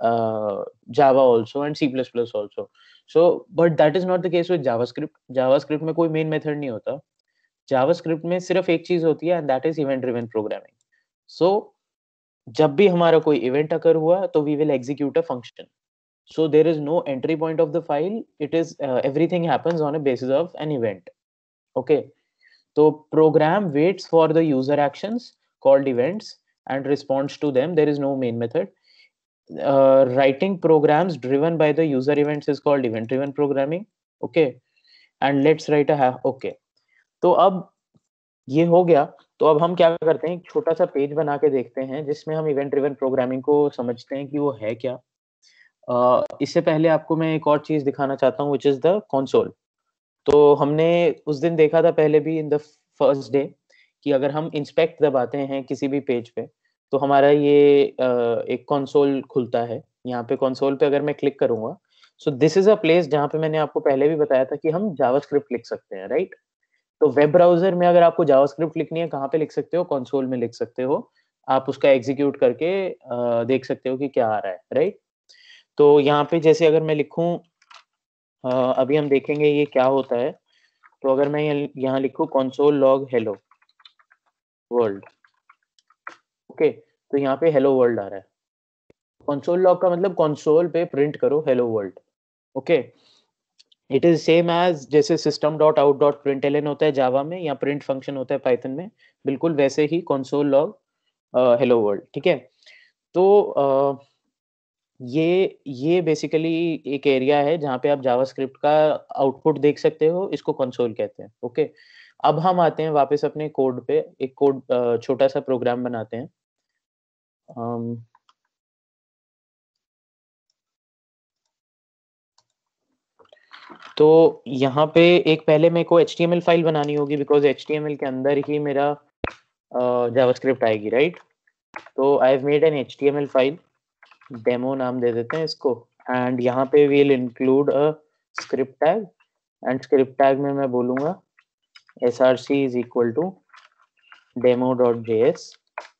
uh, Java also and C++ also. So, but that is not the case with JavaScript. JavaScript में कोई main method नहीं होता. JavaScript में सिर्फ एक चीज होती है and that is event driven programming. So, जब भी हमारा कोई event occur हुआ तो we will execute a function. So there is no entry point of the file. It is uh, everything happens on a basis of an event. Okay. तो program waits for the user actions called events and responds to them. There is no main method. uh, writing programs driven by the user events is called event driven programming okay and let's write a half okay तो अब ये हो गया तो अब हम क्या करते हैं एक छोटा सा पेज बना के देखते हैं जिसमें हम इवेंट ड्रिवन प्रोग्रामिंग को समझते हैं कि वो है क्या uh, इससे पहले आपको मैं एक और चीज दिखाना चाहता हूँ विच इज द कंसोल तो हमने उस दिन देखा था पहले भी इन द फर्स्ट डे कि अगर हम इंस्पेक्ट दबाते हैं किसी भी पेज पे तो हमारा ये एक कंसोल खुलता है यहाँ पे कंसोल पे अगर मैं क्लिक करूंगा so this is a place जहाँ पे मैंने आपको पहले भी बताया था कि हम जावास्क्रिप्ट लिख सकते हैं राइट तो वेब ब्राउजर में अगर आपको जावास्क्रिप्ट लिखनी है कहाँ पे लिख सकते हो कंसोल में लिख सकते हो आप उसका एग्जीक्यूट करके देख सकते हो कि क्या आ रहा है राइट तो यहाँ पे जैसे अगर मैं लिखूं अभी हम देखेंगे ये क्या होता है तो अगर मैं यहाँ लिखू console log hello world okay तो यहाँ पे हेलो वर्ल्ड आ रहा है कंसोल लॉग का मतलब कंसोल पे प्रिंट करो hello world okay it is same as जैसे system dot out dot print L होता है जावा में या प्रिंट फंक्शन होता है पाइथन में बिल्कुल वैसे ही कंसोल लॉग हेलो वर्ल्ड ठीक है तो uh, ये ये बेसिकली एक एरिया है जहाँ पे आप जावास्क्रिप्ट का आउटपुट देख सकते हो इसको कंसोल कहते हैं ओके अब हम आते हैं वापस अपने कोड पे एक कोड छोटा सा प्रोग्राम बनाते हैं Um, तो यहाँ पे एक पहले मेरे को एच फाइल बनानी होगी बिकॉज एच के अंदर ही मेरा जावास्क्रिप्ट uh, आएगी राइट तो I have made an H file demo नाम दे देते हैं इसको एंड यहाँ पे we'll include a script tag and script tag में मैं बोलूँगा S R C is equal to demo dot J S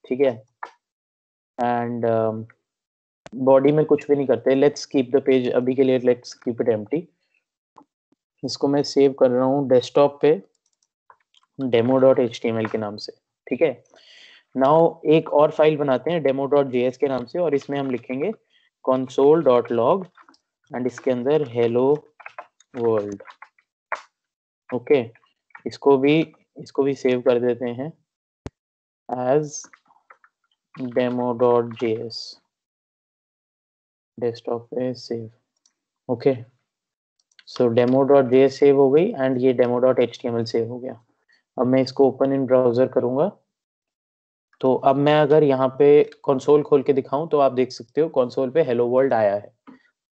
ठीक है एंड बॉडी um, में कुछ भी नहीं करते लेट्स कीप द पेज अभी के लिए लेट्स कीप इट एम इसको मैं सेव कर रहा हूँ डेस्कटॉप पे demo dot H T M L के नाम से ठीक है नाउ एक और फाइल बनाते हैं डेमो डॉट जे एस के नाम से और इसमें हम लिखेंगे कॉन्सोल डॉट लॉग एंड इसके अंदर हेलो वर्ल्ड ओके इसको भी इसको भी सेव कर देते हैं एज demo.js desktop पे save okay so demo.js save हो गई and ये demo.html save हो गया अब मैं इसको open in browser करूँगा तो अब मैं अगर यहाँ पे कंसोल खोल के दिखाऊं तो आप देख सकते हो कंसोल पे हेलो वर्ल्ड आया है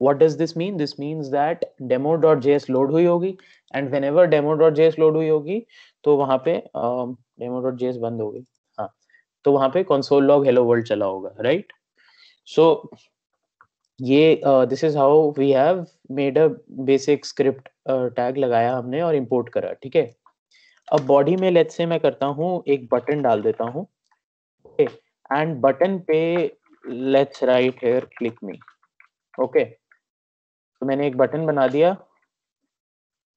what does this mean this means that demo.js load हुई होगी and whenever demo.js load हुई होगी तो वहां पे uh, demo.js बंद होगी तो वहां पे कंसोल लॉग हेलो वर्ल्ड चला होगा राइट सो ये this is how we have made a basic script tag लगाया हमने और इंपोर्ट करा ठीक है अब बॉडी में लेट्स से मैं करता हूँ एक बटन डाल देता हूँ एंड बटन पे let's write here click me okay तो मैंने एक बटन बना दिया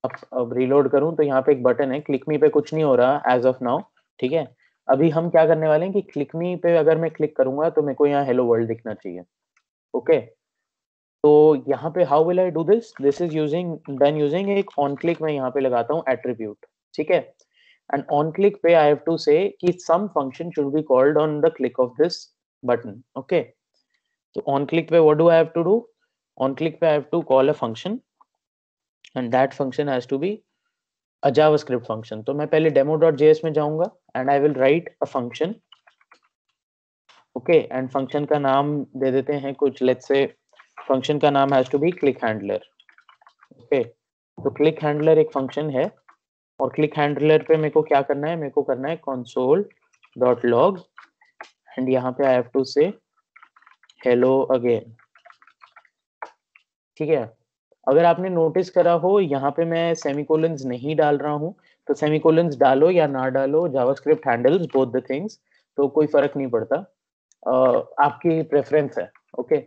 अब अब रीलोड करूं तो यहाँ पे एक बटन है क्लिक मी पे कुछ नहीं हो रहा एज ऑफ नाउ ठीक है अभी हम क्या करने वाले हैं कि क्लिक मी पे अगर मैं क्लिक करूंगा तो मेरे को यहाँ हेलो वर्ल्ड दिखना चाहिए ओके तो यहाँ पे how will I do this this is using done using एक ऑन क्लिक मैं यहाँ पे लगाता हूँ एट्रीब्यूट ठीक है एंड ऑन क्लिक पे आई हैव टू से कि some function should be called on the click of this button okay तो ऑन क्लिक पे what do I have to do on click पे I have to call a function and that function has to be a javascript function तो मैं पहले demo.js में जाऊंगा and I will write a function okay and function ka naam de dete hain kuch let's say function ka naam has to be click handler okay तो click handler ek function hai और click handler पे मेरे को क्या करना है मेरे को करना है console.log and यहाँ पे I have to say hello again ठीक है अगर आपने नोटिस करा हो यहाँ पे मैं सेमिकोलन्स नहीं डाल रहा हूँ तो सेमिकोलन्स डालो या ना डालो JavaScript handles both the things तो कोई फर्क नहीं पड़ता uh, आपकी प्रेफरेंस है ओके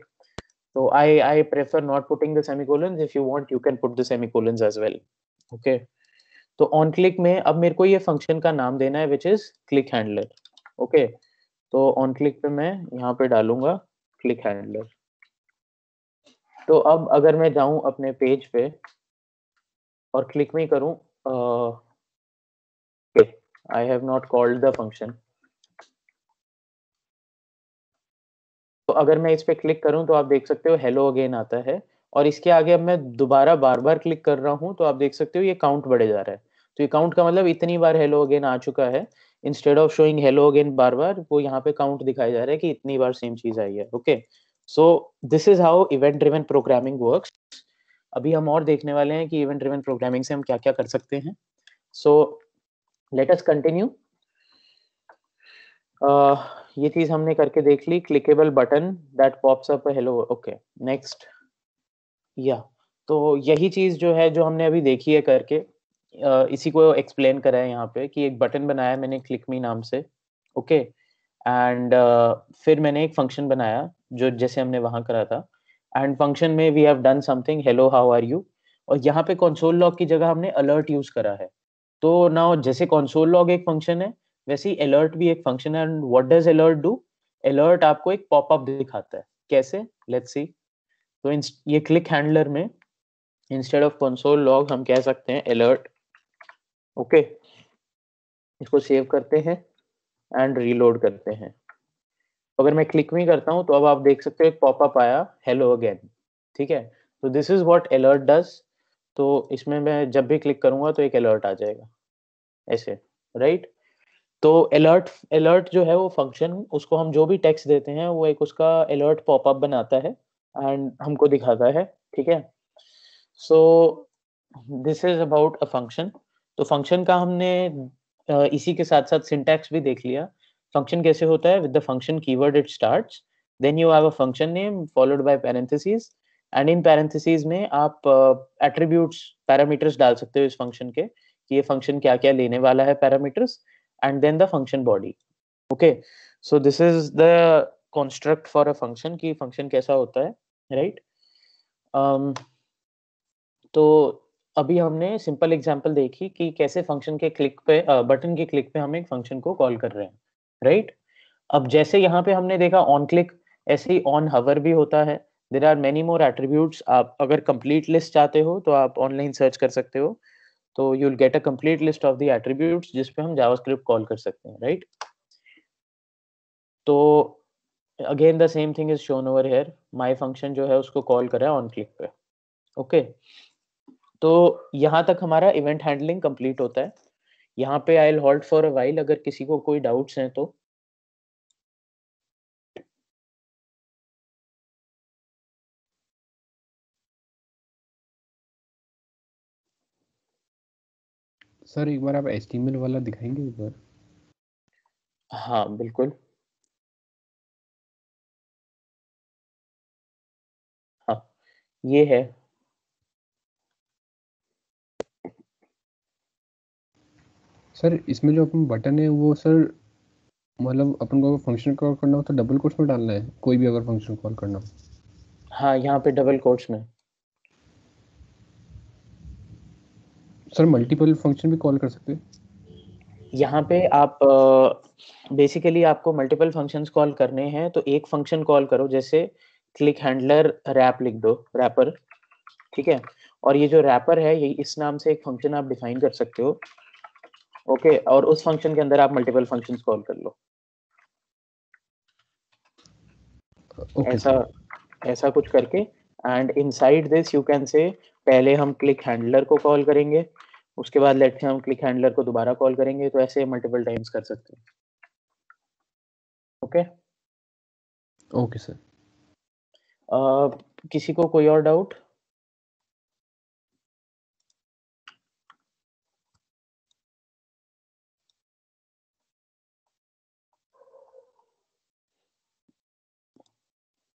तो I I prefer not putting the semicolons if you want you can put the semicolons as well okay तो ऑन क्लिक में अब मेरे को ये फंक्शन का नाम देना है which is click handler okay तो ऑन क्लिक पे मैं यहाँ पे डालूंगा क्लिक हैंडलर तो अब अगर मैं जाऊं अपने पेज पे और क्लिक में करूं I have not called the function तो अगर मैं इस पे क्लिक करूं तो आप देख सकते हो हेलो अगेन आता है और इसके आगे अब मैं दोबारा बार बार क्लिक कर रहा हूं तो आप देख सकते हो ये काउंट बढ़े जा रहा है तो ये काउंट का मतलब इतनी बार हेलो अगेन आ चुका है instead of showing hello again बार बार वो यहाँ पे काउंट दिखाया जा रहा है कि इतनी बार सेम चीज आई है okay okay? So this is how event driven programming work अभी हम और देखने वाले हैं कि इवेंट ड्रिवन प्रोग्रामिंग से हम क्या क्या कर सकते हैं सो लेट अस कंटिन्यू ये चीज हमने करके देख ली clickable button that pops up hello okay next या तो यही चीज जो है जो हमने अभी देखी है करके uh, इसी को एक्सप्लेन करा है यहाँ पे कि एक बटन बनाया मैंने क्लिक मी नाम से ओके okay? एंड uh, फिर मैंने एक फंक्शन बनाया जो जैसे हमने वहां करा था एंड फंक्शन में we have done something hello how are you और यहाँ पे कंसोल लॉग की जगह हमने अलर्ट यूज करा है तो नाउ जैसे कंसोल लॉग एक फंक्शन है वैसे ही अलर्ट भी एक फंक्शन है and what does alert do alert आपको एक पॉपअप दिखाता है कैसे लेट्स सी तो ये क्लिक हैंडलर में इंस्टेड ऑफ कंसोल लॉग हम कह सकते हैं अलर्ट ओके okay. इसको सेव करते हैं एंड रीलोड करते हैं अगर मैं क्लिक भी करता हूँ तो अब आप देख सकते हो एक पॉपअप आया हेलो अगेन ठीक है तो this is what alert does तो इसमें मैं जब भी क्लिक करूंगा तो एक अलर्ट आ जाएगा ऐसे राइट तो अलर्ट अलर्ट जो है वो फंक्शन उसको हम जो भी टेक्स्ट देते हैं वो एक उसका अलर्ट पॉपअप बनाता है एंड हमको दिखाता है ठीक है so this is about a function तो फंक्शन का हमने इसी के साथ साथ सिंटैक्स भी देख लिया फंक्शन कैसे होता है with the function keyword it starts then you have a function name followed by parenthesis and in parenthesis में आप एट्रीब्यूट्स uh, पैरामीटर्स डाल सकते हो इस फंक्शन के कि ये फंक्शन क्या क्या लेने वाला है parameters and then the function body okay so this is the construct for a function कि फंक्शन कैसा होता है राइट right? um, तो अभी हमने सिंपल एग्जाम्पल देखी कि कैसे फंक्शन के क्लिक पे बटन uh, के क्लिक पे हम एक फंक्शन को कॉल कर रहे हैं राइट अब जैसे यहाँ पे हमने देखा ऑन क्लिक ऐसे ही ऑन हवर भी होता है there are many more attribute आप अगर कंप्लीट लिस्ट चाहते हो तो आप ऑनलाइन सर्च कर सकते हो तो you will get a complete list of the attributes जिस पे हम जावास्क्रिप्ट कॉल कर सकते हैं राइट तो again the same thing is shown over here my function जो है उसको कॉल करा है ऑन क्लिक पे ओके okay? तो यहाँ तक हमारा इवेंट हैंडलिंग कंप्लीट होता है यहाँ पे I hold for a while अगर किसी को कोई डाउट्स हैं तो सर एक बार आप एचटीएमएल वाला दिखाएंगे एक बार हाँ बिल्कुल हाँ ये है सर इसमें जो अपन बटन है वो सर मतलब अपन को फंक्शन कॉल करना हो तो डबल कोट्स में डालना है कोई भी अगर फंक्शन कॉल करना हो हाँ यहाँ पे डबल कोट्स में सर मल्टीपल फंक्शन भी कॉल कर सकते हैं यहाँ पे आप बेसिकली आपको मल्टीपल फंक्शंस कॉल करने हैं तो एक फंक्शन कॉल करो जैसे क्लिक हैंडलर रैप लिख दो रैपर ठीक है और ये जो रैपर है ये इस नाम से एक फंक्शन आप डिफाइन कर सकते हो ओके okay, और उस फंक्शन के अंदर आप मल्टीपल फंक्शन कॉल कर लो okay, ऐसा sir. ऐसा कुछ करके and side this you can say पहले हम क्लिक हैंडलर को कॉल करेंगे उसके बाद लेट से हम क्लिक हैंडलर को दोबारा कॉल करेंगे तो ऐसे मल्टीपल टाइम्स कर सकते हैं ओके ओके सर किसी को कोई और doubt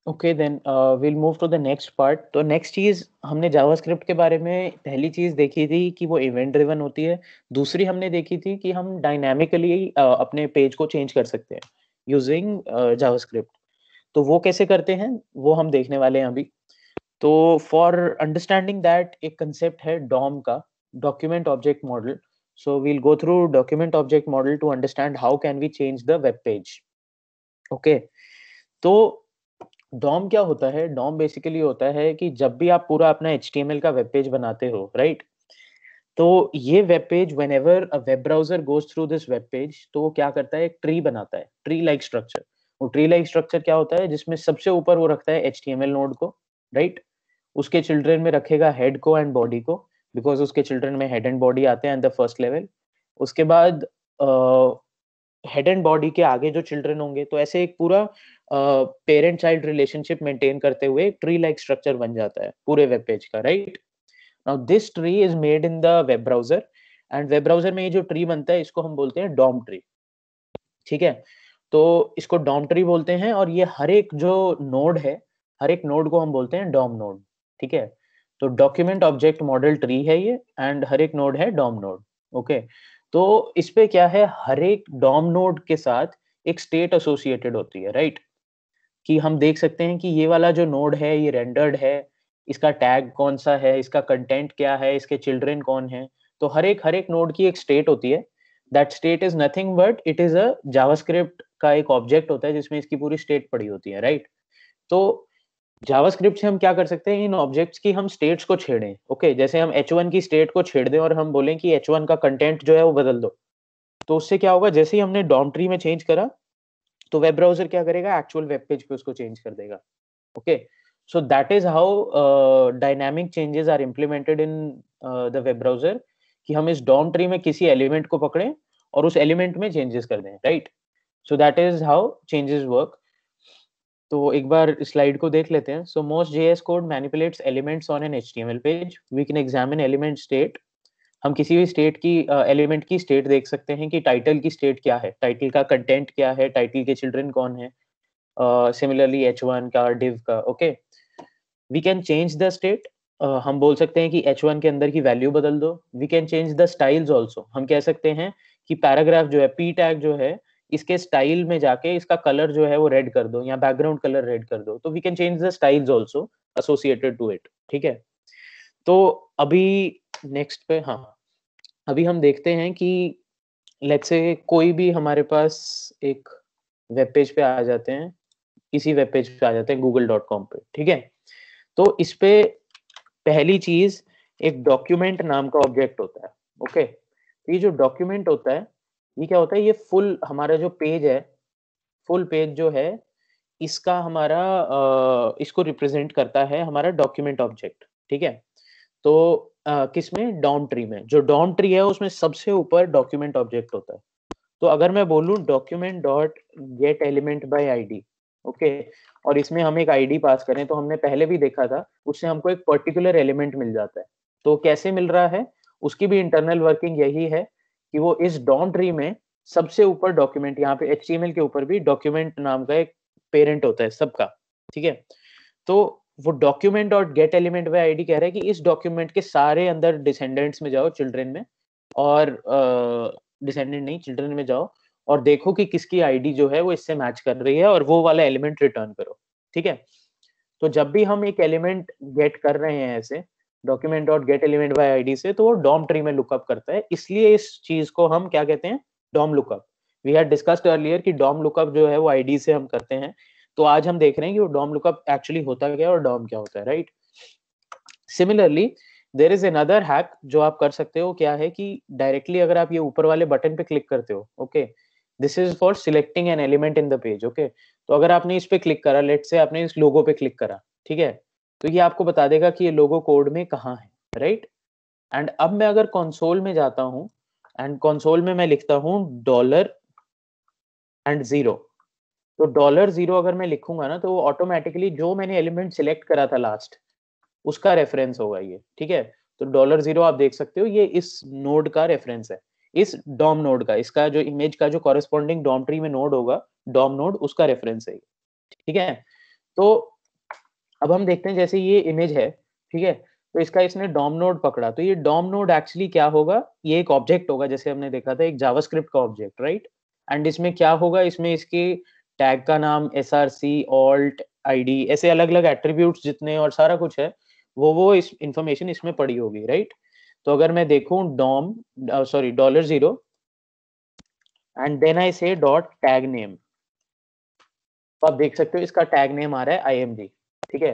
okay then we'll move to the next part तो नेक्स्ट चीज़ हमने जावास्क्रिप्ट के बारे में पहली चीज़ देखी थी कि वो इवेंट ड्रिवन होती है दूसरी हमने देखी थी कि हम डायनामिकली uh, अपने पेज को चेंज कर सकते हैं यूजिंग जावास्क्रिप्ट uh, तो वो कैसे करते हैं वो हम देखने वाले हैं अभी तो फॉर अंडरस्टैंडिंग दैट एक कंसेप्ट है डॉम का document object model so we'll go through document object model to understand how can we change the web page okay तो डॉम क्या होता है डॉम बेसिकली होता है कि जब भी आप पूरा अपना एच का वेब पेज बनाते हो राइट right? तो ये web page whenever web browser goes through this web page तो वो क्या करता है एक ट्री बनाता है ट्री लाइक स्ट्रक्चर वो ट्री लाइक स्ट्रक्चर क्या होता है जिसमें सबसे ऊपर वो रखता है एच नोड को राइट right? उसके चिल्ड्रन में रखेगा हेड को एंड बॉडी को बिकॉज उसके चिल्ड्रन में हेड एंड बॉडी आते हैं एंड द फर्स्ट लेवल उसके बाद हेड एंड बॉडी के आगे जो चिल्ड्रन होंगे तो ऐसे एक पूरा पेरेंट चाइल्ड रिलेशनशिप मेंटेन करते हुए ट्री लाइक स्ट्रक्चर बन जाता है पूरे वेब पेज का right now this tree is made in the web browser and web browser में ये जो ट्री बनता है इसको हम बोलते हैं डॉम ट्री ठीक है तो इसको डॉम ट्री बोलते हैं और ये हर एक जो नोड है हर एक नोड को हम बोलते हैं डॉम नोड ठीक है तो डॉक्यूमेंट ऑब्जेक्ट मॉडल ट्री है ये एंड हर एक नोड है डॉम नोड ओके okay. तो इस पे क्या है हर एक डॉम नोड के साथ एक स्टेट एसोसिएटेड होती है राइट कि हम देख सकते हैं कि ये वाला जो नोड है ये रेंडर्ड है इसका टैग कौन सा है इसका कंटेंट क्या है इसके चिल्ड्रेन कौन है तो हर एक हर एक नोड की एक स्टेट होती है that state is nothing but it is a JavaScript का एक ऑब्जेक्ट होता है जिसमें इसकी पूरी स्टेट पड़ी होती है राइट right? तो जावास्क्रिप्ट से हम क्या कर सकते हैं इन ऑब्जेक्ट्स की हम स्टेट्स को छेड़ें ओके okay, जैसे हम एच वन की स्टेट को छेड़ दें और हम बोलें कि एच वन का कंटेंट जो है वो बदल दो तो उससे क्या होगा जैसे ही हमने डॉमट्री में चेंज करा तो वेब ब्राउजर क्या करेगा एक्चुअल वेब पेज पे उसको चेंज कर देगा okay so that is how dynamic changes are implemented in the web browser कि हम इस डॉम ट्री में किसी एलिमेंट को पकड़ें और उस एलिमेंट में चेंजेस कर दें right so that is how changes work तो एक बार स्लाइड को देख लेते हैं so most JS code manipulates elements on an HTML page we can examine element state हम किसी भी स्टेट की एलिमेंट uh, की स्टेट देख सकते हैं कि टाइटल की स्टेट क्या है टाइटल का कंटेंट क्या है टाइटल के चिल्ड्रन कौन है सिमिलरली एच वन का डिव का okay we can change the state हम बोल सकते हैं कि एच वन के अंदर की वैल्यू बदल दो we can change the styles also हम कह सकते हैं कि पैराग्राफ जो है पी टैग जो है इसके स्टाइल में जाके इसका कलर जो है वो रेड कर दो या बैकग्राउंड कलर रेड कर दो तो we can change the styles also associated to it ठीक है तो अभी नेक्स्ट पे हाँ अभी हम देखते हैं कि लेट्स से कोई भी हमारे पास एक वेब पेज पे आ जाते हैं किसी वेब पेज पे आ जाते हैं गूगल डॉट कॉम पे ठीक है तो इस पे पहली चीज एक डॉक्यूमेंट नाम का ऑब्जेक्ट होता है ओके तो ये जो डॉक्यूमेंट होता है ये क्या होता है ये फुल हमारा जो पेज है फुल पेज जो है इसका हमारा इसको रिप्रेजेंट करता है हमारा डॉक्यूमेंट ऑब्जेक्ट ठीक है तो किसमें डॉम ट्री में जो डॉम ट्री है उसमें सबसे ऊपर डॉक्यूमेंट ऑब्जेक्ट होता है तो अगर मैं बोलूं document dot get element by ID okay और इसमें हम एक आईडी पास करें तो हमने पहले भी देखा था उससे हमको एक पर्टिकुलर एलिमेंट मिल जाता है तो कैसे मिल रहा है उसकी भी इंटरनल वर्किंग यही है कि वो इस डॉम ट्री में सबसे ऊपर डॉक्यूमेंट यहाँ पे एच के ऊपर भी डॉक्यूमेंट नाम का एक पेरेंट होता है सबका ठीक है तो वो डॉक्यूमेंट और गेट एलिमेंट वे आई कह रहे हैं कि इस डॉक्यूमेंट के सारे अंदर डिसेंडेंट्स में जाओ चिल्ड्रेन में और डिसेंडेंट uh, नहीं चिल्ड्रेन में जाओ और देखो कि किसकी आईडी जो है वो इससे मैच कर रही है और वो वाला एलिमेंट रिटर्न करो ठीक है तो जब भी हम एक एलिमेंट गेट कर रहे हैं ऐसे document dot get element by ID से तो वो डॉम ट्री में लुकअप करता है इसलिए इस चीज को हम क्या कहते हैं DOM lookup we had discussed earlier कि डॉम लुकअप जो है वो आईडी से हम करते हैं तो आज हम देख रहे हैं कि वो डॉम लुकअप एक्चुअली होता क्या है और डॉम क्या होता है right similarly there is another hack जो आप कर सकते हो क्या है कि डायरेक्टली अगर आप ये ऊपर वाले बटन पे क्लिक करते हो okay this is for selecting an element in the page okay तो अगर आपने इस पे क्लिक करा लेट से आपने इस लोगो पे क्लिक करा ठीक है तो ये आपको बता देगा कि ये लोगो कोड में कहाँ है राइट एंड अब मैं अगर कंसोल में जाता हूँ एंड कंसोल में मैं लिखता हूँ डॉलर एंड जीरो तो डॉलर जीरो अगर मैं लिखूंगा ना तो वो ऑटोमेटिकली जो मैंने एलिमेंट सिलेक्ट करा था लास्ट उसका रेफरेंस होगा ये ठीक है तो डॉलर जीरो आप देख सकते हो ये इस नोड का रेफरेंस है इस डॉम नोड का इसका जो इमेज का जो कॉरेस्पॉन्डिंग डॉमट्री में नोड होगा डॉम नोड उसका रेफरेंस है ठीक है तो अब हम देखते हैं जैसे ये इमेज है ठीक है तो इसका इसने डॉम नोड पकड़ा तो ये डॉम नोड एक्चुअली क्या होगा ये एक ऑब्जेक्ट होगा जैसे हमने देखा था एक जावास्क्रिप्ट का ऑब्जेक्ट राइट एंड इसमें क्या होगा इसमें इसके टैग का नाम S R C alt I D ऐसे अलग अलग एट्रीब्यूट जितने और सारा कुछ है वो वो इस इंफॉर्मेशन इसमें पड़ी होगी राइट तो अगर मैं देखूं DOM sorry dollar zero and then I say dot tag name तो आप देख सकते हो इसका टैग नेम आ रहा है आई एम डी ठीक है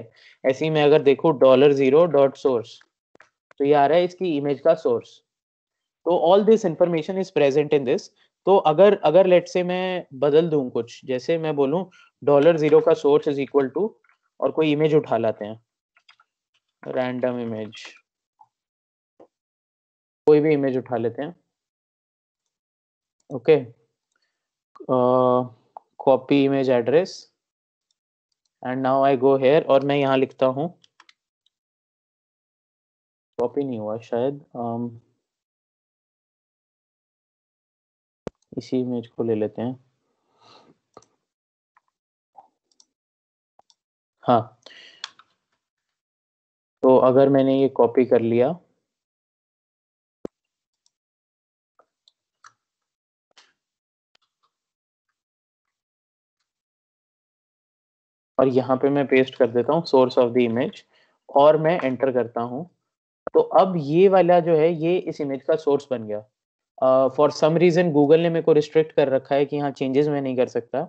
ऐसे ही मैं अगर देखू डॉलर जीरो डॉट सोर्स तो ये आ रहा है इसकी इमेज का सोर्स तो all this information is present in this तो अगर अगर लेट से मैं बदल दू कुछ जैसे मैं बोलू डॉलर जीरो का सोर्स इज इक्वल टू और कोई इमेज उठा लाते हैं रैंडम इमेज कोई भी इमेज उठा लेते हैं okay copy image address and now I go here और मैं यहाँ लिखता हूँ कॉपी नहीं हुआ शायद um, इसी इमेज को ले लेते हैं हाँ तो अगर मैंने ये कॉपी कर लिया और यहाँ पे मैं पेस्ट कर देता हूँ सोर्स ऑफ द इमेज और मैं एंटर करता हूँ तो अब ये वाला जो है ये इस इमेज का सोर्स बन गया फॉर सम रीज़न गूगल ने मेरे को रिस्ट्रिक्ट कर रखा है कि यहाँ चेंजेस मैं नहीं कर सकता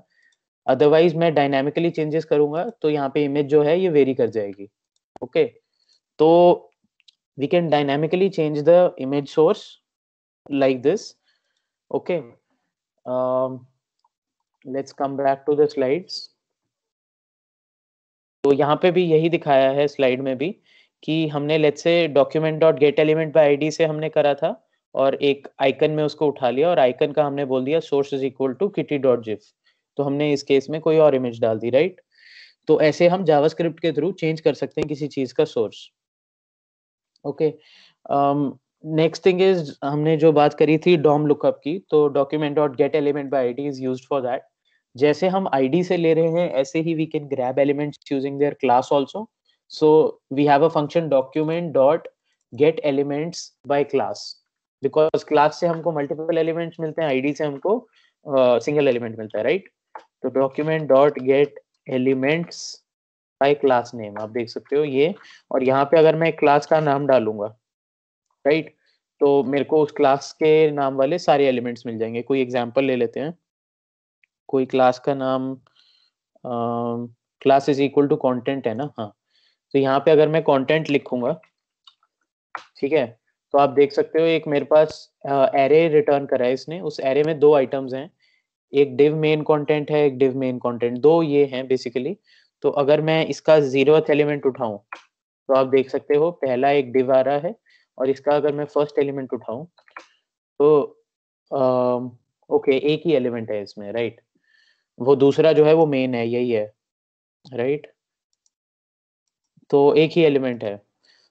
अदरवाइज मैं डायनामिकली चेंजेस करूंगा तो यहाँ पे इमेज जो है ये वेरी कर जाएगी ओके okay? तो we can dynamically change the image source like this okay let's come back to the slides तो यहाँ पे भी यही दिखाया है स्लाइड में भी कि हमने let say document dot get element by I से हमने करा था और एक आइकन में उसको उठा लिया और आइकन का हमने बोल दिया source is equal to kitty dot GIF तो हमने इस केस में कोई और इमेज डाल दी राइट तो ऐसे हम जावास्क्रिप्ट के थ्रू चेंज कर सकते हैं किसी चीज का source okay next thing is हमने जो बात करी थी डॉम लुकअप की तो document dot get element by I D is use for that जैसे हम id से ले रहे हैं ऐसे ही we can grab elements using their class also so we have a function document dot get elements by class because class से हमको मल्टीपल एलिमेंट्स मिलते हैं आईडी से हमको सिंगल uh, एलिमेंट मिलता है राइट तो document dot get elements by class name आप देख सकते हो ये और यहाँ पे अगर मैं क्लास का नाम डालूंगा राइट right? तो मेरे को उस क्लास के नाम वाले सारे एलिमेंट्स मिल जाएंगे कोई एग्जाम्पल ले लेते हैं कोई क्लास का नाम class is equal to content है ना हाँ तो यहाँ पे अगर मैं कंटेंट लिखूंगा ठीक है तो आप देख सकते हो एक मेरे पास एरे रिटर्न करा है इसने उस एरे में दो आइटम्स हैं एक डिव मेन कंटेंट है एक डिव मेन कंटेंट दो ये हैं बेसिकली तो अगर मैं इसका जीरो एलिमेंट उठाऊं तो आप देख सकते हो पहला एक डिव आ रहा है और इसका अगर मैं फर्स्ट एलिमेंट उठाऊं तो आ, ओके एक ही एलिमेंट है इसमें राइट वो दूसरा जो है वो मेन है यही है राइट तो एक ही एलिमेंट है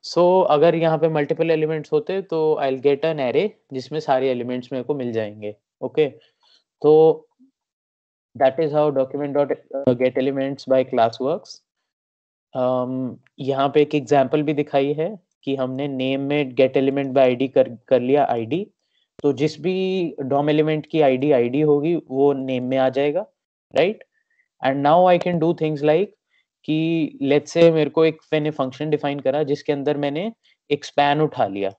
सो so, अगर यहाँ पे मल्टीपल एलिमेंट्स होते तो आई गेट एन एरे जिसमें सारे एलिमेंट्स मेरे को मिल जाएंगे ओके तो that is how document dot get elements by class work यहाँ पे एक एग्जाम्पल भी दिखाई है कि हमने नेम में गेट एलिमेंट बाय आईडी कर कर लिया आईडी तो जिस भी डॉम एलिमेंट की आईडी आईडी होगी वो नेम में आ जाएगा right and now I can do things like कि लेट से मेरे को एक मैंने फंक्शन डिफाइन करा जिसके अंदर मैंने एक स्पैन उठा लिया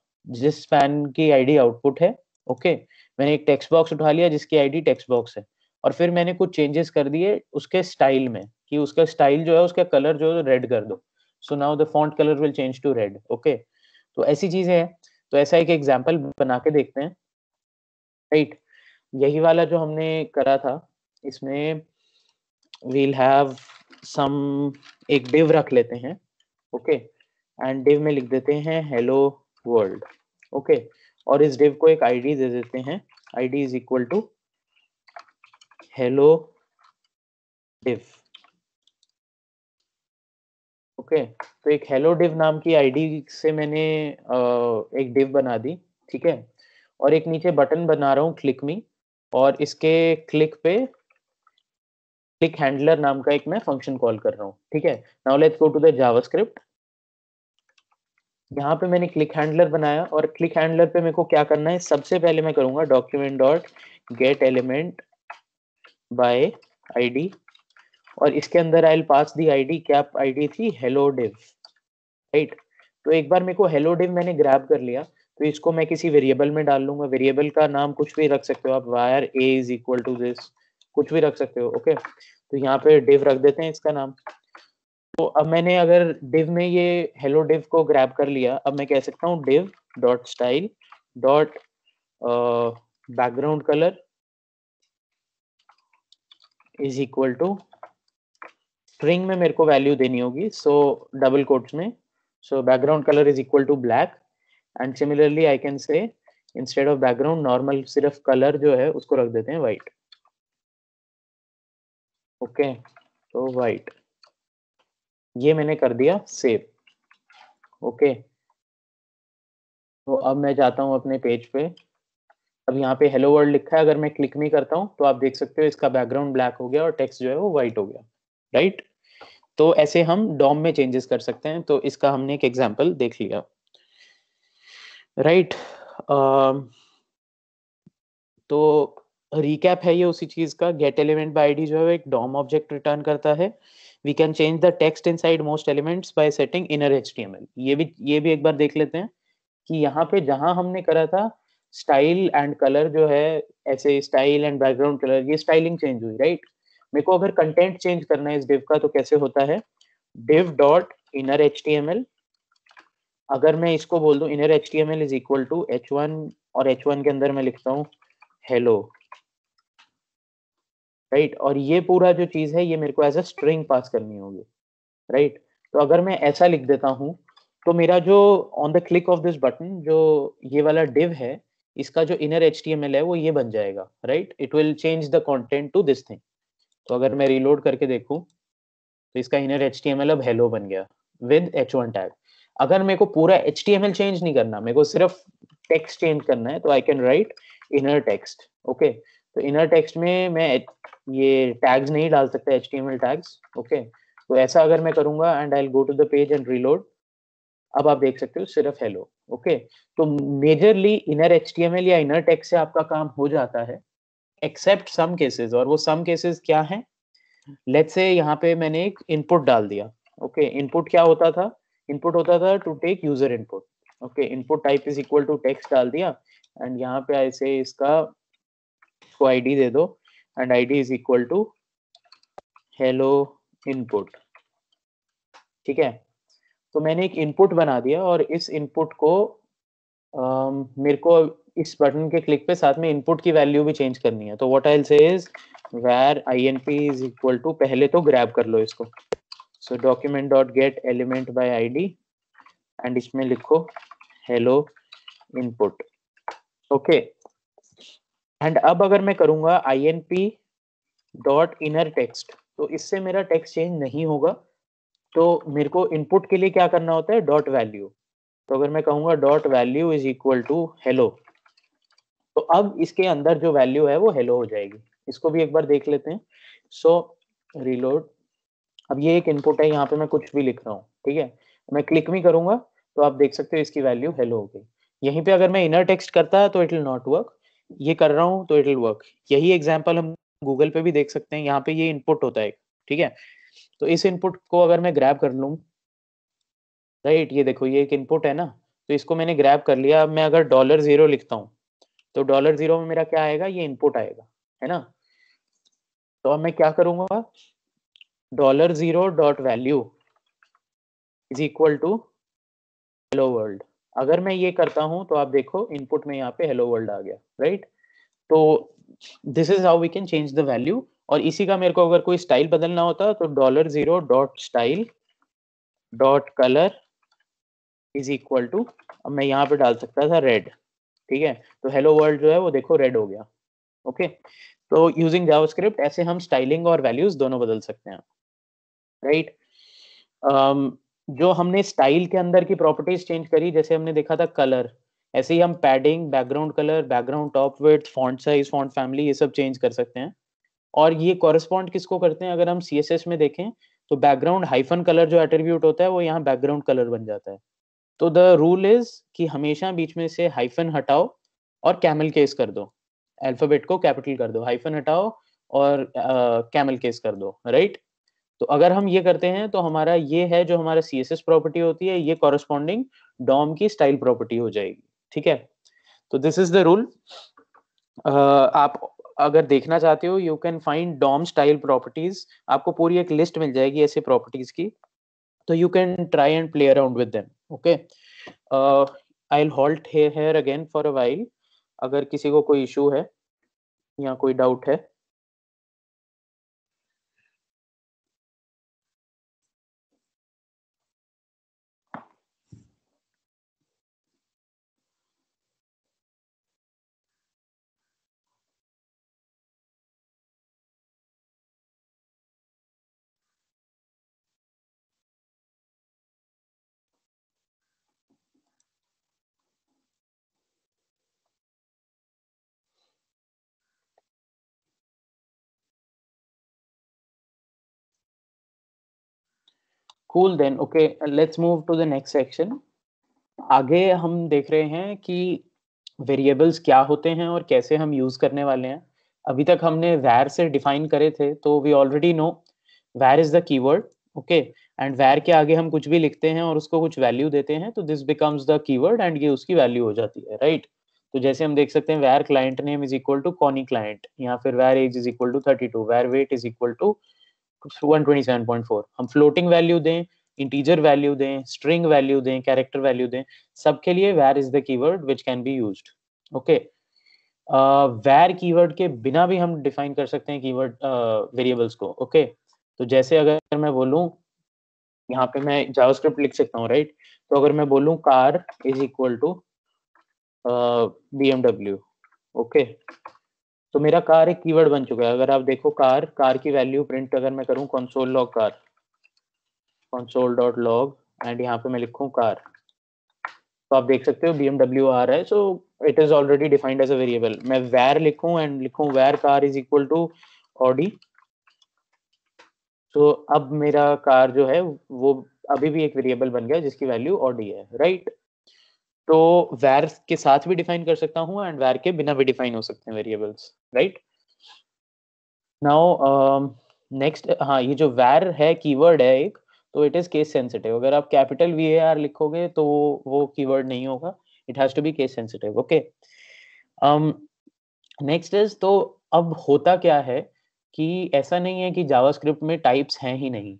जिस स्पैन की आईडी आउटपुट है ओके okay? मैंने एक टेक्स्ट बॉक्स उठा लिया जिसकी आईडी टेक्स्ट बॉक्स है और फिर मैंने कुछ चेंजेस कर दिए उसके स्टाइल में कि उसका स्टाइल जो है उसका कलर जो है रेड कर दो so now the font colour will change to red okay तो ऐसी चीजें हैं तो ऐसा एक एग्जाम्पल बना के देखते हैं राइट right? यही वाला जो हमने करा था इसमें वील हैव सम एक डिव रख लेते हैं ओके एंड डिव में लिख देते हैं हेलो वर्ल्ड ओके और इस डिव को एक आईडी दे देते हैं ID is equal to hello div okay तो एक हेलो डिव नाम की आईडी से मैंने uh, एक डिव बना दी ठीक है और एक नीचे बटन बना रहा हूँ क्लिक मी और इसके क्लिक पे क्लिक हैंडलर नाम का एक मैं फंक्शन कॉल कर रहा हूँ ठीक है now let's go to the JavaScript यहाँ पे मैंने क्लिक हैंडलर बनाया और क्लिक हैंडलर पे मेरे को क्या करना है सबसे पहले मैं करूंगा document dot get element by ID और इसके अंदर आई पास दी डी क्या डी थी हेलो डिव राइट तो एक बार मेरे को हेलो डिव मैंने ग्रैब कर लिया तो इसको मैं किसी वेरिएबल में डाल लूंगा वेरिएबल का नाम कुछ भी रख सकते हो आप var a is equal to this कुछ भी रख सकते हो ओके तो यहाँ पे डिव रख देते हैं इसका नाम तो अब मैंने अगर डिव में ये हेलो डिव को ग्रैब कर लिया अब मैं कह सकता हूँ div dot style dot background colour is equal to string में मेरे को वैल्यू देनी होगी सो डबल कोट्स में so background colour is equal to black and similarly I can say instead of background normal सिर्फ कलर जो है उसको रख देते हैं वाइट ओके तो वाइट ये मैंने कर दिया सेव ओके तो अब मैं जाता हूं अपने पेज पे अब यहाँ पे हेलो वर्ल्ड लिखा है अगर मैं क्लिक नहीं करता हूँ तो आप देख सकते हो इसका बैकग्राउंड ब्लैक हो गया और टेक्स्ट जो है वो व्हाइट हो गया राइट तो ऐसे हम डॉम में चेंजेस कर सकते हैं तो इसका हमने एक एग्जांपल देख लिया राइट right. तो रिकैप है ये उसी चीज का गेट एलिमेंट बाय आईडी जो है एक डॉम ऑब्जेक्ट रिटर्न करता है we can change the text inside most elements by setting inner HTML ये भी ये भी एक बार देख लेते हैं कि यहाँ पे जहां हमने करा था स्टाइल एंड कलर जो है ऐसे स्टाइल एंड बैकग्राउंड कलर ये स्टाइलिंग चेंज हुई राइट मेरे को अगर कंटेंट चेंज करना है इस डिव का तो कैसे होता है डिव डॉट इनर एच अगर मैं इसको बोल दू inner H T M L is equal to H one और एच वन के अंदर मैं लिखता हूँ हेलो राइट और ये पूरा जो चीज है ये मेरे को एज अ स्ट्रिंग पास करनी होगी राइट तो अगर मैं ऐसा लिख देता हूँ तो मेरा जो on the click of this button जो ये वाला डिव है इसका जो इनर एच है वो ये बन जाएगा right it will change the content to this thing तो अगर मैं रीलोड करके देखूँ तो इसका इनर एच अब हेलो बन गया विद एच वन टैग अगर मेरे को पूरा एच चेंज नहीं करना मेरे को सिर्फ टेक्स्ट चेंज करना है तो I can write inner text okay तो इनर टेक्स्ट में मैं ये टैग्स नहीं डाल सकता H T M tags okay तो ऐसा अगर मैं करूंगा and I go to the page and reload अब आप देख सकते हो सिर्फ हेलो ओके तो मेजरली इनर एच या इनर टेक्स से आपका काम हो जाता है एक्सेप्ट सम केसेस और वो सम केसेस क्या है लेट से यहाँ पे मैंने एक इनपुट डाल दिया ओके okay, इनपुट क्या होता था इनपुट होता था to take user input okay input type is equal to text डाल दिया एंड यहाँ पे ऐसे इसका इसको आईडी दे दो and ID is equal to hello input ठीक है तो मैंने एक इनपुट बना दिया और इस इनपुट को आ, मेरे को इस बटन के क्लिक पे साथ में इनपुट की वैल्यू भी चेंज करनी है तो what I say is var I N P is equal to पहले तो ग्रैब कर लो इसको so document dot get element by I D and इसमें लिखो हेलो इनपुट ओके एंड अब अगर मैं करूँगा I N P dot inner text तो इससे मेरा टेक्स्ट चेंज नहीं होगा तो मेरे को इनपुट के लिए क्या करना होता है डॉट वैल्यू तो अगर मैं कहूंगा dot value is equal to hello तो अब इसके अंदर जो वैल्यू है वो हेलो हो जाएगी इसको भी एक बार देख लेते हैं सो रिलोड अब ये एक इनपुट है यहाँ पे मैं कुछ भी लिख रहा हूँ ठीक है मैं क्लिक भी करूंगा तो आप देख सकते हो इसकी वैल्यू हेलो हो गई यहीं पे अगर मैं इनर टेक्स्ट करता है तो इट विल नॉट वर्क ये कर रहा हूँ तो इट विल वर्क यही एग्जाम्पल हम गूगल पे भी देख सकते हैं यहाँ पे ये इनपुट होता है ठीक है तो इस इनपुट को अगर मैं ग्रैब कर लू राइट ये देखो ये एक इनपुट है ना तो इसको मैंने ग्रैब कर लिया अब मैं अगर डॉलर जीरो लिखता हूँ तो डॉलर जीरो में मेरा क्या आएगा ये इनपुट आएगा है ना तो अब मैं क्या करूंगा dollar zero dot value is equal to hello world अगर मैं ये करता हूं तो आप देखो इनपुट में यहाँ पे हेलो वर्ल्ड आ गया राइट तो this is how we can change the value और इसी का मेरे को अगर कोई स्टाइल बदलना होता तो dollar zero dot style dot colour is equal to अब मैं यहाँ पे डाल सकता था रेड ठीक है तो हेलो वर्ल्ड जो है वो देखो रेड हो गया ओके तो यूजिंग जावास्क्रिप्ट ऐसे हम स्टाइलिंग और वैल्यूज दोनों बदल सकते हैं राइट right? um, जो हमने स्टाइल के अंदर की प्रॉपर्टीज चेंज करी जैसे हमने देखा था कलर ऐसे ही हम padding background colour background top with font size font family ये सब चेंज कर सकते हैं और ये कॉरेस्पॉन्ड किसको करते हैं अगर हम सी में देखें तो बैकग्राउंड हाइफन कलर जो एट्रीब्यूट होता है वो यहाँ बैकग्राउंड कलर बन जाता है तो द रूल इज कि हमेशा बीच में से हाइफन हटाओ और कैमल केस कर दो अल्फाबेट को कैपिटल कर दो हाइफन हटाओ और कैमल uh, केस कर दो राइट right? तो अगर हम ये करते हैं तो हमारा ये है जो हमारा सी प्रॉपर्टी होती है ये कॉरेस्पॉन्डिंग डॉम की स्टाइल प्रॉपर्टी हो जाएगी ठीक है तो दिस इज द रूल आप अगर देखना चाहते हो you can find DOM style properties आपको पूरी एक लिस्ट मिल जाएगी ऐसे प्रॉपर्टीज की तो you can try and play around with them okay I halt here again for a while अगर किसी को कोई इशू है या कोई डाउट है cool then okay let's move to the next section आगे हम देख रहे हैं कि वेरिएबल्स क्या होते हैं और कैसे हम यूज करने वाले हैं अभी तक हमने वैर से डिफाइन करे थे तो we already know var is the keyword okay and var के आगे हम कुछ भी लिखते हैं और उसको कुछ वैल्यू देते हैं तो this becomes the keyword and ये उसकी वैल्यू हो जाती है राइट right? तो जैसे हम देख सकते हैं var client name is equal to Connie client या फिर var age is equal to thirty two var weight is equal to 127.4 हम फ्लोटिंग वैल्यू दें इंटीजर वैल्यू दें स्ट्रिंग वैल्यू दें कैरेक्टर वैल्यू दें सबके लिए var is the keyword which can be used okay var keyword के बिना भी हम डिफाइन कर सकते हैं कीवर्ड वेरिएबल्स uh, को ओके okay? तो जैसे अगर मैं बोलूं यहाँ पे मैं जावास्क्रिप्ट लिख सकता हूँ राइट तो अगर मैं बोलूं car is equal to B MW okay तो मेरा कार एक कीवर्ड बन चुका है अगर आप देखो कार कार की वैल्यू प्रिंट अगर मैं करूं console log car console dot log and यहां पे मैं लिखूं कार तो आप देख सकते हो बी एमडब्ल्यू आ रहा है so it is already defined as a variable मैं वैर लिखूं एंड लिखूं var car is equal to Audi तो अब मेरा कार जो है वो अभी भी एक वेरिएबल बन गया जिसकी वैल्यू ऑडी है राइट right? तो वैर के साथ भी डिफाइन कर सकता हूँ एंड वैर के बिना भी डिफाइन हो सकते हैं वेरिएबल्स राइट नाउ नेक्स्ट हाँ ये जो वैर है कीवर्ड है एक तो इट इज केस सेंसिटिव अगर आप कैपिटल वी आर लिखोगे तो वो कीवर्ड नहीं होगा it has to be case sensitive okay next is तो अब होता क्या है कि ऐसा नहीं है कि जावास्क्रिप्ट में टाइप्स हैं ही नहीं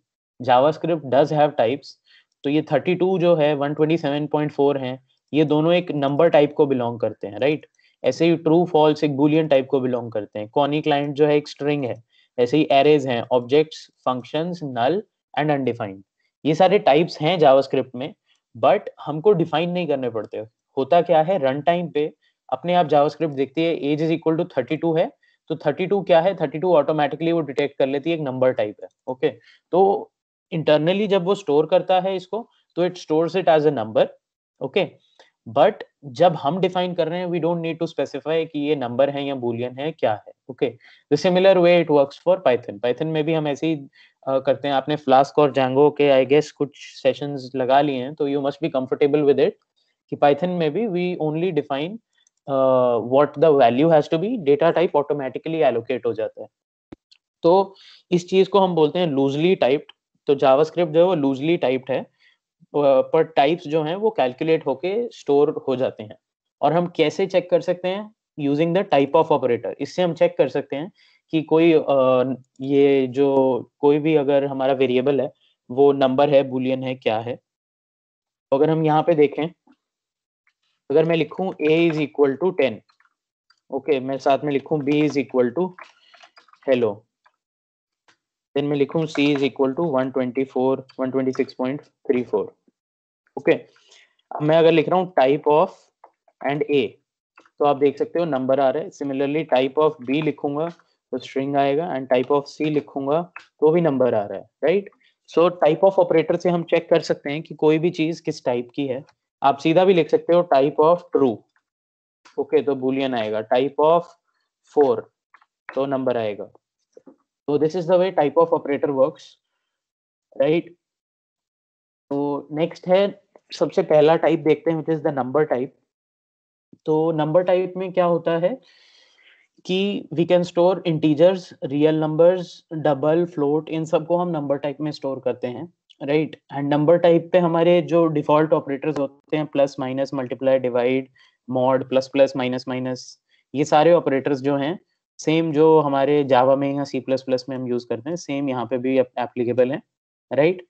जावास्क्रिप्ट डज हैव टाइप्स तो ये 32 जो है 127.4 हैं ये दोनों एक नंबर टाइप को बिलोंग करते हैं राइट ऐसे ही ट्रू फॉल्स एक बुलियन टाइप को बिलोंग करते हैं कॉनी क्लाइंट जो है एक स्ट्रिंग है ऐसे ही एरेज हैं objects functions null and undefined ये सारे टाइप्स हैं जावास्क्रिप्ट में बट हमको डिफाइन नहीं करने पड़ते होता क्या है रन टाइम पे अपने आप जावास्क्रिप्ट देखती है age is equal to thirty है तो 32 क्या है 32 ऑटोमेटिकली वो डिटेक्ट कर लेती है एक नंबर टाइप है ओके तो इंटरनली जब वो स्टोर करता है इसको तो it stores it as a number okay but जब हम डिफाइन कर रहे हैं we don't need to specify कि ये नंबर है या बुलियन है क्या है okay the similar way it works for Python Python में भी हम ऐसे ही uh, करते हैं आपने फ्लास्क और जैंगो के आई गेस कुछ सेशंस लगा लिए हैं तो you must be comfortable with it कि पाइथन में भी we only define what the value has to be data type automatically allocate हो जाता है तो इस चीज को हम बोलते हैं लूजली टाइप्ड तो जावास्क्रिप्ट जो है वो लूजली टाइप्ड है पर टाइप्स जो हैं वो कैलकुलेट होके स्टोर हो जाते हैं और हम कैसे चेक कर सकते हैं using the type of operator इससे हम चेक कर सकते हैं कि कोई ये जो कोई भी अगर हमारा वेरिएबल है वो नंबर है बुलियन है क्या है तो अगर हम यहाँ पे देखें अगर मैं लिखूं A is equal to ten okay मैं साथ में लिखूं B is equal to hello then मैं लिखूं C is equal to one twenty four one twenty six point three four okay अब मैं अगर लिख रहा हूँ टाइप ऑफ एंड ए तो आप देख सकते हो नंबर आ रहे हैं सिमिलरली टाइप ऑफ बी लिखूंगा तो स्ट्रिंग आएगा एंड टाइप ऑफ सी लिखूंगा तो भी नंबर आ रहा है right so type of operator से हम चेक कर सकते हैं कि कोई भी चीज किस टाइप की है आप सीधा भी लिख सकते हो टाइप ऑफ ट्रू ओके तो बुलियन आएगा टाइप ऑफ फोर तो नंबर आएगा तो this is the way type of operator works right तो नेक्स्ट है सबसे पहला टाइप देखते हैं which is the number type तो नंबर टाइप में क्या होता है कि we can store integers real numbers double float इन सबको हम नंबर टाइप में स्टोर करते हैं राइट एंड नंबर टाइप पे हमारे जो डिफॉल्ट ऑपरेटर्स होते हैं plus minus multiply divide mod plus plus minus minus ये सारे ऑपरेटर्स जो हैं सेम जो हमारे जावा में या सी प्लस प्लस में हम यूज करते हैं सेम यहाँ पे भी एप्लीकेबल है राइट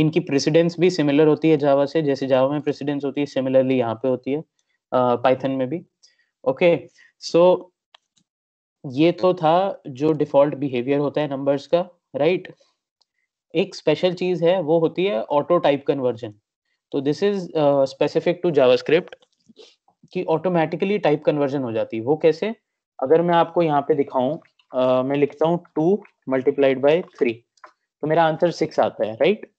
इनकी प्रेसिडेंस भी सिमिलर होती है जावा से जैसे जावा में प्रेसिडेंस होती है सिमिलरली यहाँ पे होती है पाइथन में भी ओके सो so, ये तो था जो डिफॉल्ट बिहेवियर होता है नंबर्स का राइट right? एक स्पेशल चीज है वो होती है ऑटो टाइप कन्वर्जन तो this is specific to JavaScript कि ऑटोमेटिकली टाइप कन्वर्जन हो जाती है वो कैसे अगर मैं आपको यहाँ पे दिखाऊं uh, मैं लिखता हूँ टू मल्टीप्लाइड बाय थ्री तो मेरा आंसर सिक्स आता है राइट right?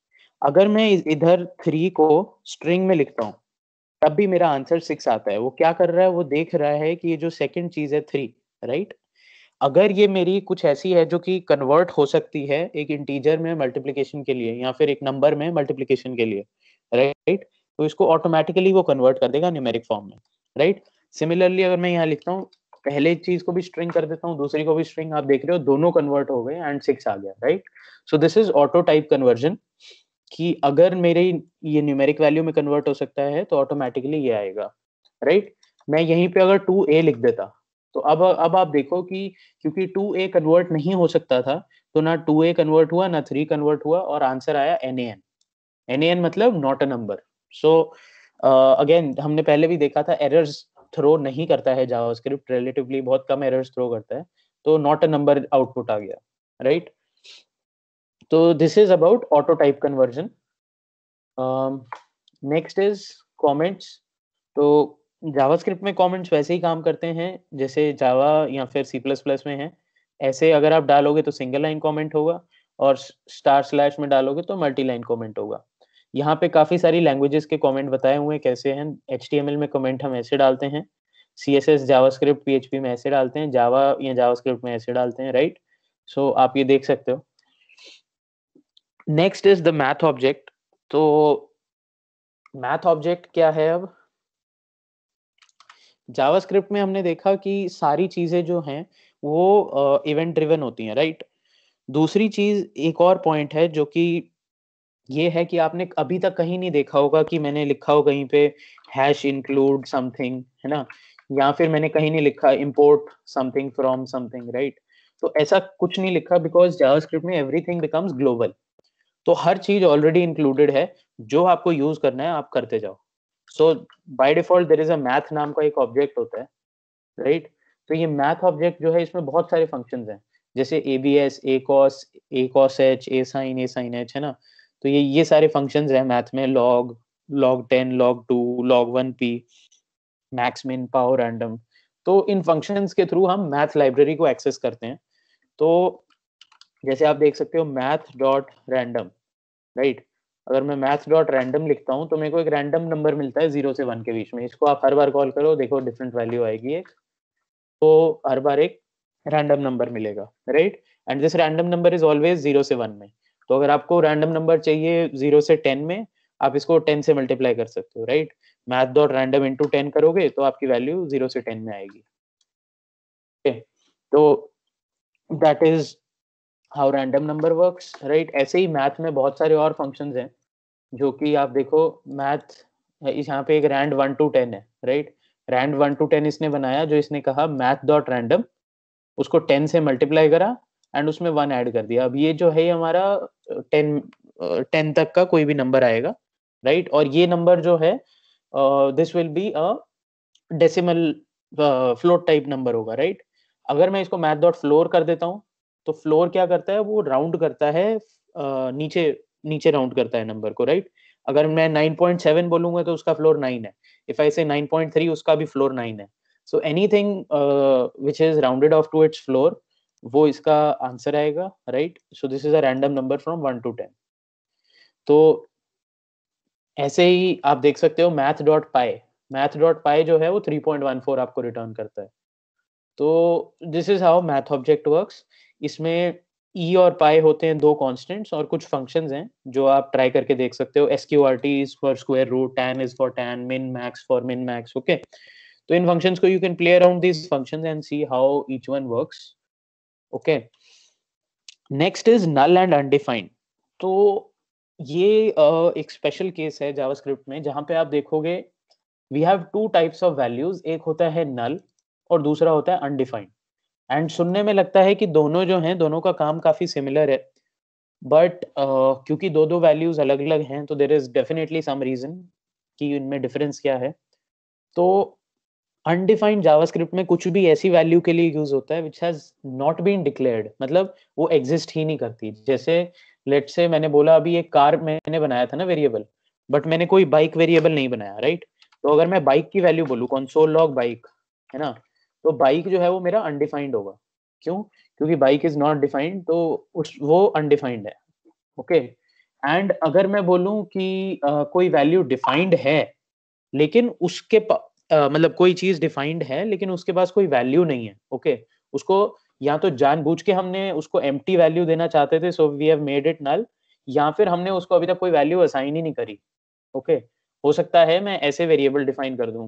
अगर मैं इधर थ्री को स्ट्रिंग में लिखता हूँ तब भी मेरा आंसर सिक्स आता है वो क्या कर रहा है वो देख रहा है कि ये जो सेकंड चीज है थ्री राइट अगर ये मेरी कुछ ऐसी है जो कि कन्वर्ट हो सकती है एक इंटीजर में मल्टीप्लीकेशन के लिए या फिर एक नंबर में मल्टीप्लीकेशन के लिए राइट तो इसको ऑटोमेटिकली वो कन्वर्ट कर देगा न्यूमेरिक फॉर्म में राइट सिमिलरली अगर मैं यहाँ लिखता हूँ पहले चीज को भी स्ट्रिंग कर देता हूँ दूसरी को भी स्ट्रिंग आप देख रहे हो दोनों कन्वर्ट हो गए एंड सिक्स आ गया right so this is auto type conversion कि अगर मेरे ये न्यूमेरिक वैल्यू में कन्वर्ट हो सकता है तो ऑटोमेटिकली ये आएगा राइट मैं यहीं पे अगर टू ए लिख देता तो अब अब आप देखो कि क्योंकि टू ए कन्वर्ट नहीं हो सकता था तो ना टू ए कन्वर्ट हुआ ना थ्री कन्वर्ट हुआ और आंसर आया N A N N A N मतलब not a number so again हमने पहले भी देखा था एरर्स थ्रो नहीं करता है जावास्क्रिप्ट रिलेटिवली बहुत कम एरर्स थ्रो करता है तो नॉट अ नंबर आउटपुट आ गया राइट right? तो this is about auto type conversion next is is comments. तो जावास्क्रिप्ट में कमेंट्स वैसे ही काम करते हैं जैसे जावा या फिर सी प्लस प्लस में है ऐसे अगर आप डालोगे तो सिंगल लाइन कमेंट होगा और स्टार स्लैश में डालोगे तो मल्टी लाइन कॉमेंट होगा यहाँ पे काफ़ी सारी लैंग्वेजेस के कमेंट बताए हुए हैं कैसे हैं एच में कमेंट हम ऐसे डालते हैं C S S JavaScript P H P में ऐसे डालते हैं जावा या जावा स्क्रिप्ट में ऐसे डालते हैं राइट सो आप ये देख सकते हो next is the math object तो मैथ ऑब्जेक्ट क्या है अब जावास्क्रिप्ट में हमने देखा कि सारी चीजें जो हैं वो इवेंट uh, ड्रिवन होती हैं राइट right? दूसरी चीज एक और पॉइंट है जो कि ये है कि आपने अभी तक कहीं नहीं देखा होगा कि मैंने लिखा हो कहीं पे हैश इंक्लूड समथिंग है ना या फिर मैंने कहीं नहीं लिखा import something from something right तो ऐसा कुछ नहीं लिखा बिकॉज जावास्क्रिप्ट में एवरीथिंग बिकम्स ग्लोबल तो हर चीज ऑलरेडी इंक्लूडेड है जो आपको यूज करना है आप करते जाओ so by default there is a math नाम का एक ऑब्जेक्ट होता है राइट right? तो ये मैथ ऑब्जेक्ट जो है इसमें बहुत सारे फंक्शन है जैसे A B S A cos A cos H A sine A sine H है ना तो ये ये सारे फंक्शन है मैथ में log log ten log two log one P max min power random तो इन फंक्शन के थ्रू हम मैथ लाइब्रेरी को एक्सेस करते हैं तो जैसे आप देख सकते हो मैथ डॉट रैंडम राइट अगर मैं मैथ्स डॉट रैंडम लिखता हूँ तो मेरे को एक रैंडम नंबर मिलता है जीरो से वन के बीच में इसको आप हर बार कॉल करो देखो डिफरेंट वैल्यू आएगी एक तो हर बार एक रैंडम नंबर मिलेगा right and this random number is always zero से वन में तो अगर आपको रैंडम नंबर चाहिए जीरो से टेन में आप इसको टेन से मल्टीप्लाई कर सकते हो right math dot random into ten करोगे तो आपकी वैल्यू जीरो से टेन में आएगी okay? तो that is how random number works right ऐसे ही मैथ में बहुत सारे और फंक्शंस हैं जो कि आप देखो मैथ इस यहाँ पे एक रैंड वन टू टेन है right rand one to ten इसने बनाया जो इसने कहा मैथ डॉट रैंडम उसको टेन से मल्टीप्लाई करा एंड उसमें वन ऐड कर दिया अब ये जो है हमारा टेन टेन तक का कोई भी नंबर आएगा राइट right? और ये नंबर जो है this will be a decimal float type number होगा राइट right? अगर मैं इसको मैथ डॉट फ्लोर कर देता हूँ तो फ्लोर क्या करता है वो राउंड करता है नीचे नीचे राउंड करता है नंबर को राइट अगर मैं 9.7 बोलूंगा तो उसका फ्लोर 9 है इफ आई से 9.3 उसका भी फ्लोर 9 है so anything which is rounded off to its floor वो इसका आंसर आएगा right so this is a random number from 1 to 10 तो ऐसे ही आप देख सकते हो math dot pi math dot pi जो है वो 3.14 आपको रिटर्न करता है तो this is how math object works इसमें ई e और पाए होते हैं दो कॉन्स्टेंट्स और कुछ फंक्शन हैं जो आप ट्राई करके देख सकते हो S Q R T is for square root tan is for tan min max for min max okay तो इन फंक्शन को you can play around these function and see how each one work okay next is null and undefined तो ये uh, एक special case है JavaScript में जहां पे आप देखोगे we have two types of values एक होता है नल और दूसरा होता है अनडिफाइंड एंड सुनने में लगता है कि दोनों जो हैं दोनों का काम काफ़ी सिमिलर है बट uh, क्योंकि दो दो वैल्यूज अलग अलग हैं तो there is definitely some reason कि इनमें डिफरेंस क्या है तो अनडिफाइंड जावास्क्रिप्ट में कुछ भी ऐसी वैल्यू के लिए यूज होता है which has not been declared मतलब वो एग्जिस्ट ही नहीं करती जैसे लेट से मैंने बोला अभी एक कार मैंने बनाया था ना वेरिएबल बट मैंने कोई बाइक वेरिएबल नहीं बनाया राइट right? तो अगर मैं बाइक की वैल्यू बोलूँ कॉन्सोल लॉग बाइक है ना तो बाइक जो है वो मेरा अनडिफाइंड होगा क्यों क्योंकि बाइक इज नॉट डिफाइंड तो उस वो अनडिफाइंड है ओके okay? एंड अगर मैं बोलूं कि आ, कोई वैल्यू डिफाइंड है लेकिन उसके आ, मतलब कोई चीज डिफाइंड है लेकिन उसके पास कोई वैल्यू नहीं है ओके okay? उसको या तो जानबूझ के हमने उसको एम वैल्यू देना चाहते थे so we have made it null या फिर हमने उसको अभी तक कोई वैल्यू असाइन ही नहीं करी ओके okay? हो सकता है मैं ऐसे वेरिएबल डिफाइन कर दूं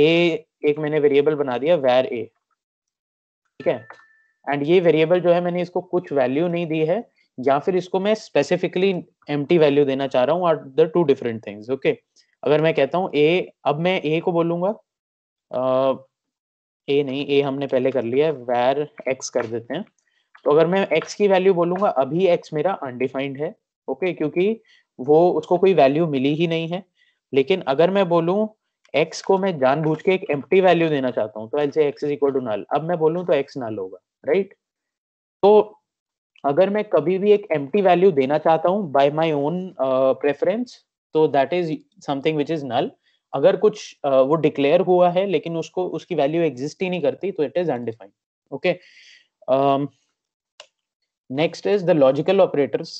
ए एक मैंने वेरिएबल बना दिया वैर ए ठीक है एंड ये वेरिएबल जो है मैंने इसको कुछ वैल्यू नहीं दी है या फिर इसको मैं स्पेसिफिकली एम वैल्यू देना चाह रहा हूँ are the two different things okay अगर मैं कहता हूँ ए अब मैं ए को बोलूंगा ए नहीं ए हमने पहले कर लिया है वैर एक्स कर देते हैं तो अगर मैं एक्स की वैल्यू बोलूंगा अभी एक्स मेरा अनडिफाइंड है ओके क्योंकि वो उसको कोई वैल्यू मिली ही नहीं है लेकिन अगर मैं बोलूँ एक्स को मैं जानबूझ के एक एम्प्टी वैल्यू देना चाहता हूँ तो एल से x is equal to null अब मैं बोलूँ तो एक्स नल होगा राइट तो अगर मैं कभी भी एक एम्प्टी वैल्यू देना चाहता हूँ बाय माय ओन प्रेफरेंस तो that is something which is null अगर कुछ uh, वो डिक्लेयर हुआ है लेकिन उसको उसकी वैल्यू एग्जिस्ट ही नहीं करती तो it is undefined okay next is the logical operators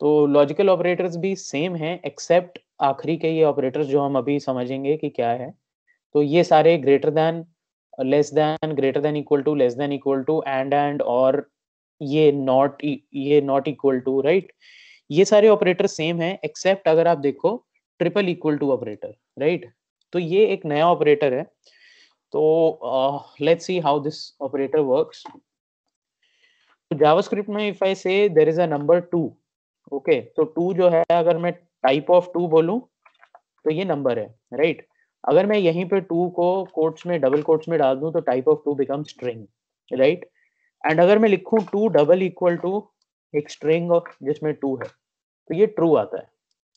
तो लॉजिकल ऑपरेटर्स भी सेम है एक्सेप्ट आखिरी के ये ऑपरेटर्स जो हम अभी समझेंगे कि क्या है तो ये सारे greater than less than greater than equal to less than equal to and and और ये नॉट e, ये नॉट इक्वल टू राइट ये सारे ऑपरेटर सेम है एक्सेप्ट अगर आप देखो triple equal to operator right तो ये एक नया ऑपरेटर है तो let's see how this operator works JavaScript में if I say there is a number two okay तो टू जो है अगर मैं टाइप ऑफ टू बोलू तो ये नंबर है राइट right? अगर मैं यहीं पे टू को कोट्स में डबल कोट्स में डाल दू तो type of two become string right and अगर मैं लिखू टू डबल इक्वल टू एक स्ट्रिंग जिसमें टू है तो ये ट्रू आता है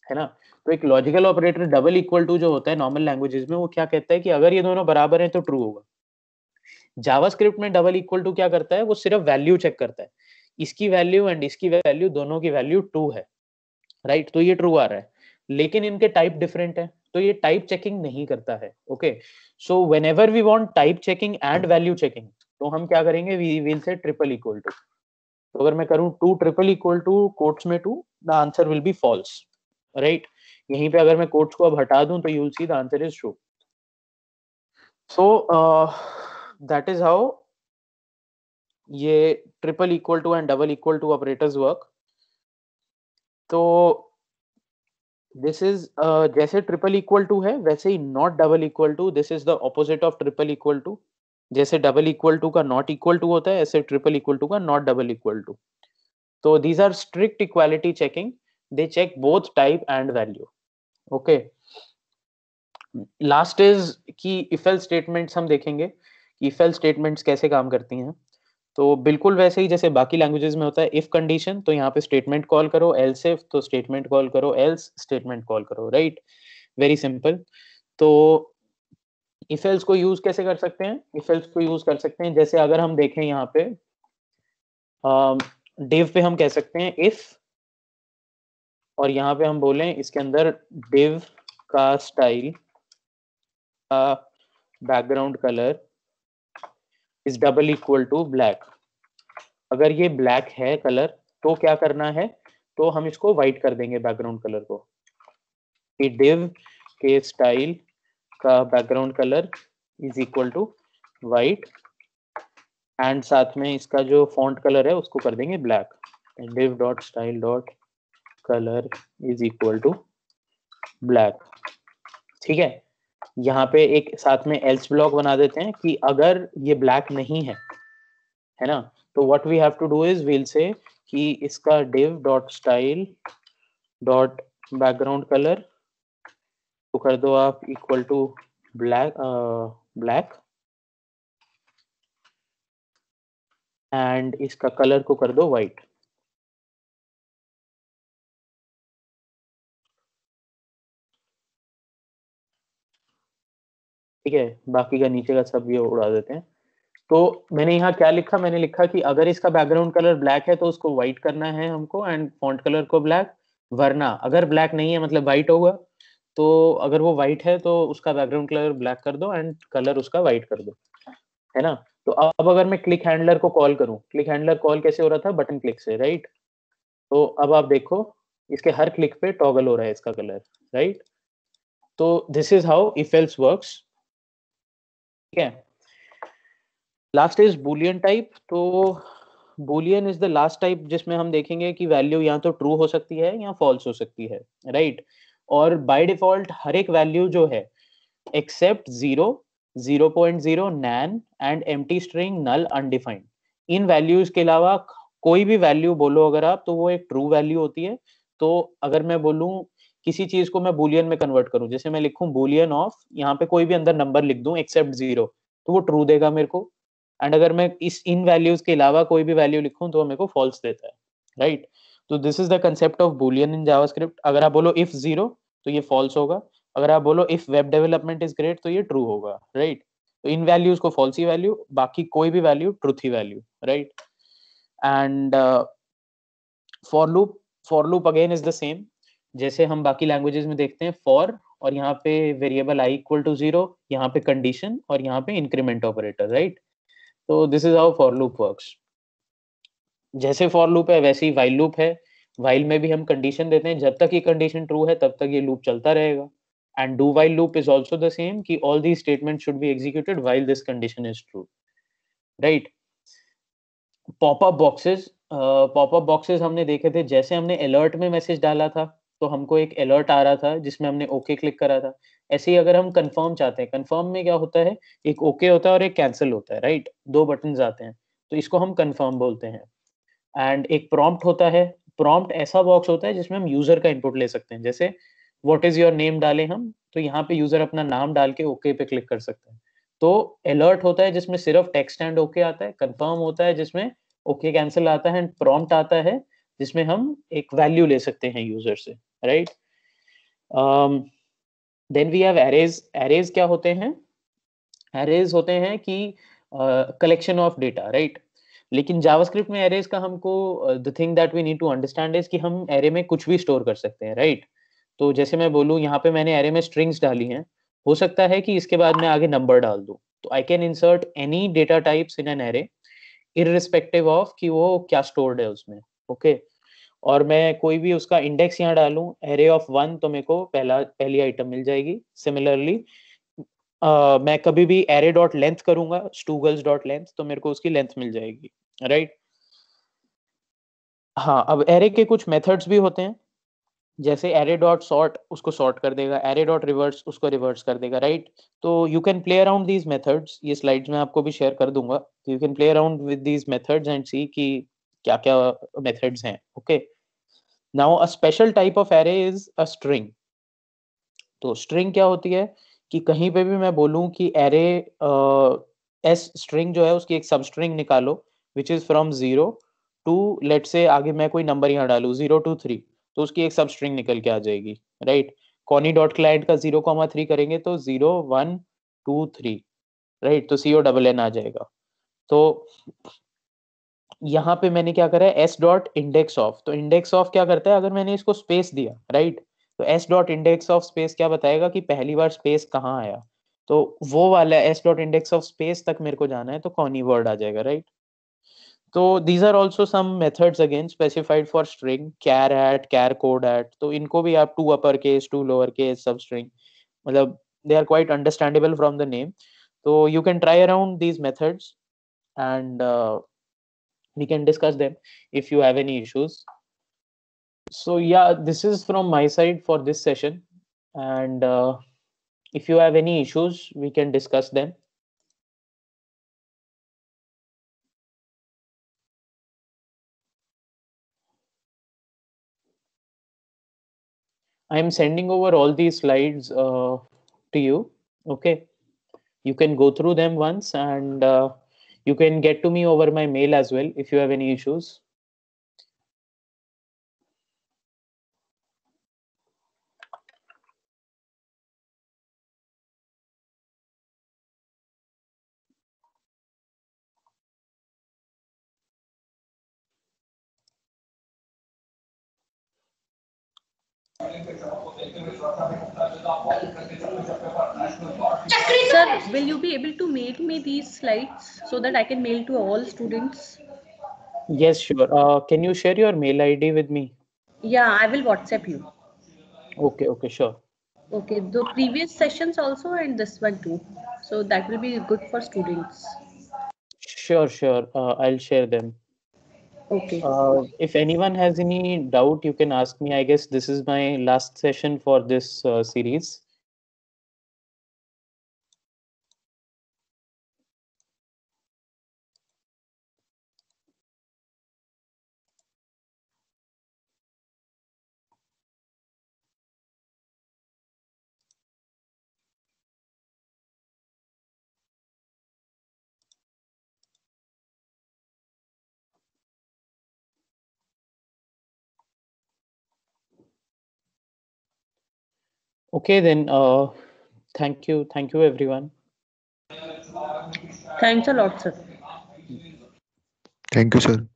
है ना तो एक logical operator double equal to जो होता है नॉर्मल लैंग्वेजेस में वो क्या कहता है कि अगर ये दोनों बराबर हैं तो ट्रू होगा जावास्क्रिप्ट में डबल इक्वल टू क्या करता है वो सिर्फ वैल्यू चेक करता है इसकी वैल्यू एंड इसकी वैल्यू दोनों की वैल्यू टू है राइट तो ये ट्रू आ रहा है लेकिन इनके टाइप डिफरेंट है तो ये टाइप चेकिंग नहीं करता है okay so whenever we want type checking and value checking तो हम क्या करेंगे we will say triple equal to तो अगर मैं करूं two triple equal to quotes में two the answer will be false right यहीं पे अगर मैं कोट्स को अब हटा दूं तो you will see the answer is true so that is how ये triple equal to and double equal to operators work तो दिस इज uh, जैसे ट्रिपल इक्वल टू है वैसे ही not double equal to this is the opposite of triple equal to जैसे double equal to का not equal to होता है ऐसे ट्रिपल इक्वल टू का नॉट डबल इक्वल टू तो these are strict equality checking they check both type and value okay last is की if else statements हम देखेंगे इफेल स्टेटमेंट्स कैसे काम करती हैं तो बिल्कुल वैसे ही जैसे बाकी लैंग्वेजेस में होता है इफ कंडीशन तो यहाँ पे स्टेटमेंट कॉल करो एल्स इफ तो स्टेटमेंट कॉल करो एल्स स्टेटमेंट कॉल करो राइट वेरी सिंपल तो इफ एल्स को यूज कैसे कर सकते हैं इफ एल्स को यूज कर सकते हैं जैसे अगर हम देखें यहाँ पे डिव um, पे हम कह सकते हैं इफ और यहाँ पे हम बोलें इसके अंदर डिव का style background colour is double equal to black अगर ये ब्लैक है कलर तो क्या करना है तो हम इसको व्हाइट कर देंगे बैकग्राउंड कलर को डिव के स्टाइल का background colour is equal to white and साथ में इसका जो फॉन्ट कलर है उसको कर देंगे black div dot style dot colour is equal to black ठीक है यहाँ पे एक साथ में एल्स ब्लॉक बना देते हैं कि अगर ये ब्लैक नहीं है है ना तो what we have to do is we'll say कि इसका div dot style dot background colour तो कर दो आप equal to black black and इसका कलर को कर दो वाइट ठीक है बाकी का नीचे का सब ये उड़ा देते हैं तो मैंने यहाँ क्या लिखा मैंने लिखा कि अगर इसका बैकग्राउंड कलर ब्लैक है तो उसको व्हाइट करना है हमको एंड फॉन्ट कलर को ब्लैक वरना अगर ब्लैक नहीं है मतलब व्हाइट होगा तो अगर वो व्हाइट है तो उसका बैकग्राउंड कलर ब्लैक कर दो एंड कलर उसका व्हाइट कर दो है ना तो अब अगर मैं क्लिक हैंडलर को कॉल करूं क्लिक हैंडलर कॉल कैसे हो रहा था बटन क्लिक से राइट तो अब आप देखो इसके हर क्लिक पे टॉगल हो रहा है इसका कलर राइट तो this is how if else works ठीक है लास्ट इज बुलियन टाइप तो boolean is the last type जिसमें हम देखेंगे कि वैल्यू या तो ट्रू हो सकती है या फॉल्स हो सकती है राइट right? और बाय डिफॉल्ट हर एक वैल्यू जो है except zero zero point zero NaN and empty string null undefined इन वैल्यूज के अलावा कोई भी वैल्यू बोलो अगर आप तो वो एक ट्रू वैल्यू होती है तो अगर मैं बोलूं किसी चीज को मैं बुलियन में कन्वर्ट करूं जैसे मैं लिखूं बुलियन ऑफ यहाँ पे कोई भी अंदर नंबर लिख दूं एक्सेप्ट जीरो तो वो ट्रू देगा मेरे को एंड अगर मैं इस इन वैल्यूज के अलावा कोई भी वैल्यू लिखूं तो मेरे को फॉल्स देता है राइट तो this is the concept of boolean in JavaScript अगर आप बोलो इफ जीरो तो ये फॉल्स होगा अगर आप बोलो if web development is great तो ये ट्रू होगा राइट right? तो इन वैल्यूज को फॉल्स ही वैल्यू बाकी कोई भी वैल्यू ट्रुथ ही value right and for loop for loop again is the same जैसे हम बाकी लैंग्वेजेस में देखते हैं फॉर और यहाँ पे variable i equal to zero यहाँ पे कंडीशन और यहाँ पे इंक्रीमेंट ऑपरेटर राइट तो this is how for loop works जैसे फॉर लूप है वैसे ही वाइल लूप है वाइल में भी हम कंडीशन देते हैं जब तक ये कंडीशन ट्रू है तब तक ये लूप चलता रहेगा and do while loop is also the same कि all the statement should be executed while this condition is true right popup boxes popup boxes हमने देखे थे जैसे हमने अलर्ट में मैसेज डाला था तो हमको एक अलर्ट आ रहा था जिसमें हमने ओके क्लिक करा था ऐसे ही अगर हम कंफर्म चाहते हैं कंफर्म में क्या होता है एक ओके होता है और एक कैंसिल होता है राइट दो बटन आते हैं तो इसको हम कंफर्म बोलते हैं एंड एक प्रॉम्प्ट होता है प्रॉम्प्ट ऐसा बॉक्स होता है जिसमें हम यूजर का इनपुट ले सकते हैं जैसे व्हाट इज योर नेम डाले हम तो यहाँ पे यूजर अपना नाम डाल के ओके पे क्लिक कर सकते हैं तो अलर्ट होता है जिसमें सिर्फ टेक्स्ट एंड ओके आता है कंफर्म होता है जिसमें ओके कैंसिल आता है एंड प्रॉम्प्ट आता है जिसमें हम एक वैल्यू ले सकते हैं यूजर से right then we have arrays arrays क्या होते हैं एरेज होते हैं कि कलेक्शन ऑफ डेटा राइट लेकिन जावास्क्रिप्ट में एरेज का हमको the thing that we need to understand is कि हम एरे में कुछ भी स्टोर कर सकते हैं राइट right? तो जैसे मैं बोलूं यहाँ पे मैंने एरे में स्ट्रिंग्स डाली हैं हो सकता है कि इसके बाद मैं आगे नंबर डाल दूं तो I can insert any data types in an array irrespective of कि वो क्या स्टोर्ड है उसमें ओके okay? और मैं कोई भी उसका इंडेक्स यहाँ डालू एरे ऑफ वन तो मेरे को पहला पहली आइटम मिल जाएगी सिमिलरली uh, मैं कभी भी एरे डॉट लेंथ करूंगा स्टूगल्स डॉट लेंथ तो मेरे को उसकी लेंथ मिल जाएगी राइट right? हाँ अब एरे के कुछ मेथड्स भी होते हैं जैसे एरे डॉट सॉर्ट उसको सॉर्ट कर देगा एरे डॉट रिवर्स उसको रिवर्स कर देगा राइट तो you can play around these methods ये स्लाइड्स में आपको भी शेयर कर दूंगा you can play around with these methods and see कि क्या क्या मेथड्स हैं okay okay? Now a special type of array is a string तो स्ट्रिंग क्या होती है कि कहीं पे भी मैं बोलूं कि एरे एस स्ट्रिंग जो है उसकी एक सब स्ट्रिंग निकालो which is from zero to let's say आगे मैं कोई नंबर यहाँ डालू जीरो टू थ्री तो उसकी एक सब स्ट्रिंग निकल के आ जाएगी राइट कॉनी डॉट क्लाइंट का जीरो कॉमा थ्री करेंगे तो zero one two three right तो सीओ डबल एन आ जाएगा तो यहाँ पे मैंने क्या करा है एस डॉट इंडेक्स ऑफ तो इंडेक्स ऑफ क्या करता है अगर मैंने इसको स्पेस दिया राइट तो S dot index of space क्या बताएगा कि पहली बार स्पेस कहाँ आया तो वो वाला S dot index of space तक मेरे को जाना है तो कॉनी वर्ड आ जाएगा राइट तो these are also some methods again specified for string char at char code at तो इनको भी आप to upper case to lower case substring मतलब they are quite understandable from the name so you can try around these methods and we can discuss them if you have any issues so yeah this is from my side for this session and uh, if you have any issues we can discuss them i am sending over all these slides uh, to you okay you can go through them once and uh, you can get to me over my mail as well if you have any issues. Sir, will you be able to mail me these slides so that I can mail to all students? Yes, sure. Uh, can you share your mail ID with me? Yeah, I will WhatsApp you. Okay, okay, sure. Okay, the previous sessions also and this one too. So that will be good for students. Sure, sure. Uh, I'll share them. Okay. Uh, if anyone has any doubt, you can ask me. I guess this is my last session for this uh, series. Okay, then. Uh, thank you. Thank you, everyone. Thanks a lot, sir. Thank you, sir.